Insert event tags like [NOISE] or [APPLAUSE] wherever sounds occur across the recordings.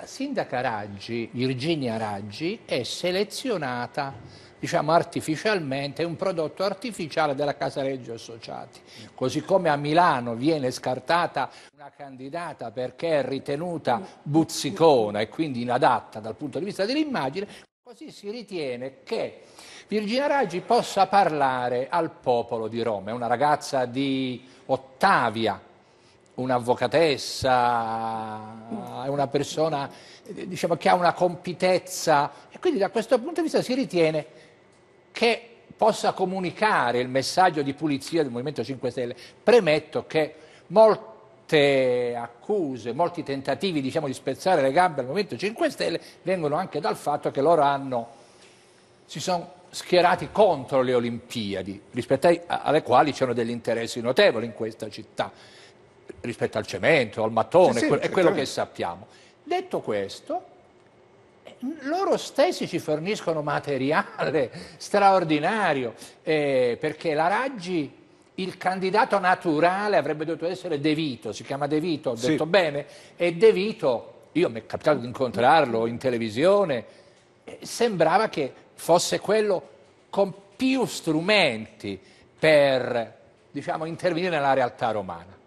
La sindaca Raggi, Virginia Raggi, è selezionata diciamo artificialmente, un prodotto artificiale della Casa Associati. Così come a Milano viene scartata una candidata perché è ritenuta buzzicona e quindi inadatta dal punto di vista dell'immagine, così si ritiene che Virginia Raggi possa parlare al popolo di Roma. È una ragazza di Ottavia, un'avvocatessa, è una persona diciamo, che ha una compitezza e quindi da questo punto di vista si ritiene che possa comunicare il messaggio di pulizia del Movimento 5 Stelle. Premetto che molte accuse, molti tentativi diciamo, di spezzare le gambe al Movimento 5 Stelle vengono anche dal fatto che loro hanno, si sono schierati contro le Olimpiadi, rispetto alle quali c'erano degli interessi notevoli in questa città rispetto al cemento, al mattone, sì, sì, è quello che sappiamo. Detto questo, loro stessi ci forniscono materiale [LAUGHS] straordinario, eh, perché la Raggi, il candidato naturale avrebbe dovuto essere De Vito, si chiama De Vito, ho detto sì. bene, e De Vito, io mi è capitato di incontrarlo in televisione, eh, sembrava che fosse quello con più strumenti per diciamo, intervenire nella realtà romana.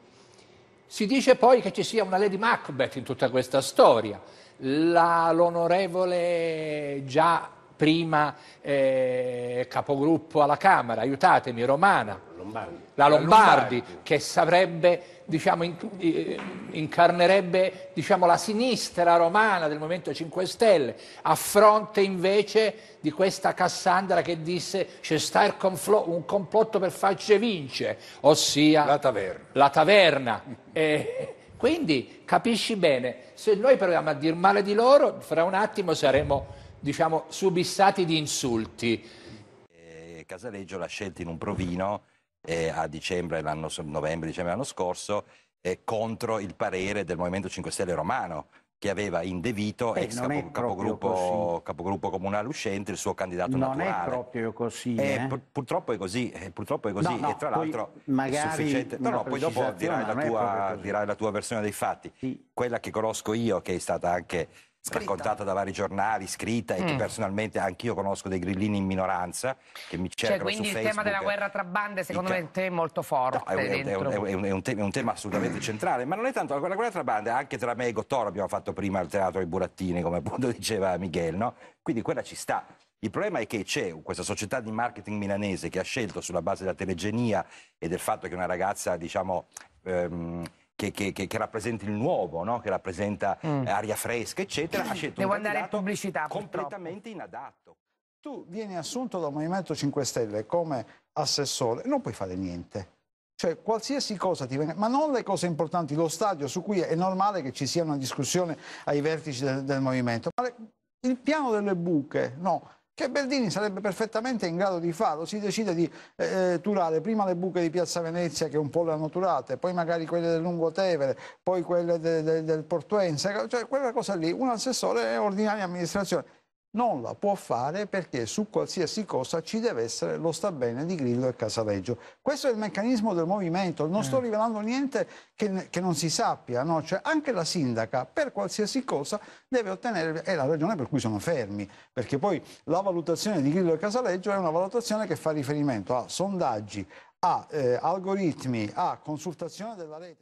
Si dice poi che ci sia una Lady Macbeth in tutta questa storia. La, l'onorevole già prima eh, capogruppo alla Camera, aiutatemi, Romana, Lombardi, la Lombardi, Lombardi. che sarebbe, diciamo, in, eh, incarnerebbe diciamo, la sinistra romana del Movimento 5 Stelle, a fronte invece di questa Cassandra che disse c'è sta confl- un complotto per farci vince, ossia la taverna. La taverna. eh, quindi capisci bene, se noi proviamo a dir male di loro, fra un attimo saremo diciamo, subissati di insulti. Eh, Casaleggio l'ha scelto in un provino eh, a dicembre, novembre, dicembre l'anno scorso, eh, contro il parere del Movimento 5 Stelle romano che aveva indebito ex capo, capogruppo, capogruppo, comunale uscente il suo candidato non naturale. Non è proprio così. Eh, eh? Pur, purtroppo è così, eh, purtroppo è così. No, no, e tra l'altro è sufficiente... No, no, poi dopo dirai la, tua, dirai la, tua, versione dei fatti. Sì. Quella che conosco io, che è stata anche scritta. raccontata da vari giornali, scritta e che mm. personalmente anch'io conosco dei grillini in minoranza che mi cioè, cercano cioè, quindi il tema della guerra tra bande secondo me è molto forte no, è, un, è, un, è, un, è, un, tema assolutamente centrale, ma non è tanto la guerra, la guerra tra bande, anche tra me e Gottoro abbiamo fatto prima il teatro dei burattini, come appunto [LAUGHS] diceva Miguel, no? Quindi quella ci sta. Il problema è che c'è questa società di marketing milanese che ha scelto sulla base della telegenia e del fatto che una ragazza, diciamo, ehm, che, che, che, che rappresenta il nuovo, no? che rappresenta mm. Eh, aria fresca, eccetera, ha scelto Devo un andare in pubblicità, completamente purtroppo. inadatto. Tu vieni assunto dal Movimento 5 Stelle come assessore, non puoi fare niente. Cioè, qualsiasi cosa ti venga, ma non le cose importanti, lo stadio su cui è normale che ci sia una discussione ai vertici del, del movimento, ma le... il piano delle buche, no che Berdini sarebbe perfettamente in grado di farlo. Si decide di eh, eh, turare prima le buche di Piazza Venezia che un po' le hanno turate, poi magari quelle del Lungo Tevere, poi quelle de, de, del Portuense, cioè quella cosa lì. Un assessore è ordinaria amministrazione non la può fare perché su qualsiasi cosa ci deve essere lo sta bene di Grillo e Casaleggio. Questo è il meccanismo del movimento, non eh. sto rivelando niente che, che non si sappia, no? cioè, anche la sindaca per qualsiasi cosa deve ottenere, è la ragione per cui sono fermi, perché poi la valutazione di Grillo e Casaleggio è una valutazione che fa riferimento a sondaggi, a eh, algoritmi, a consultazione della rete.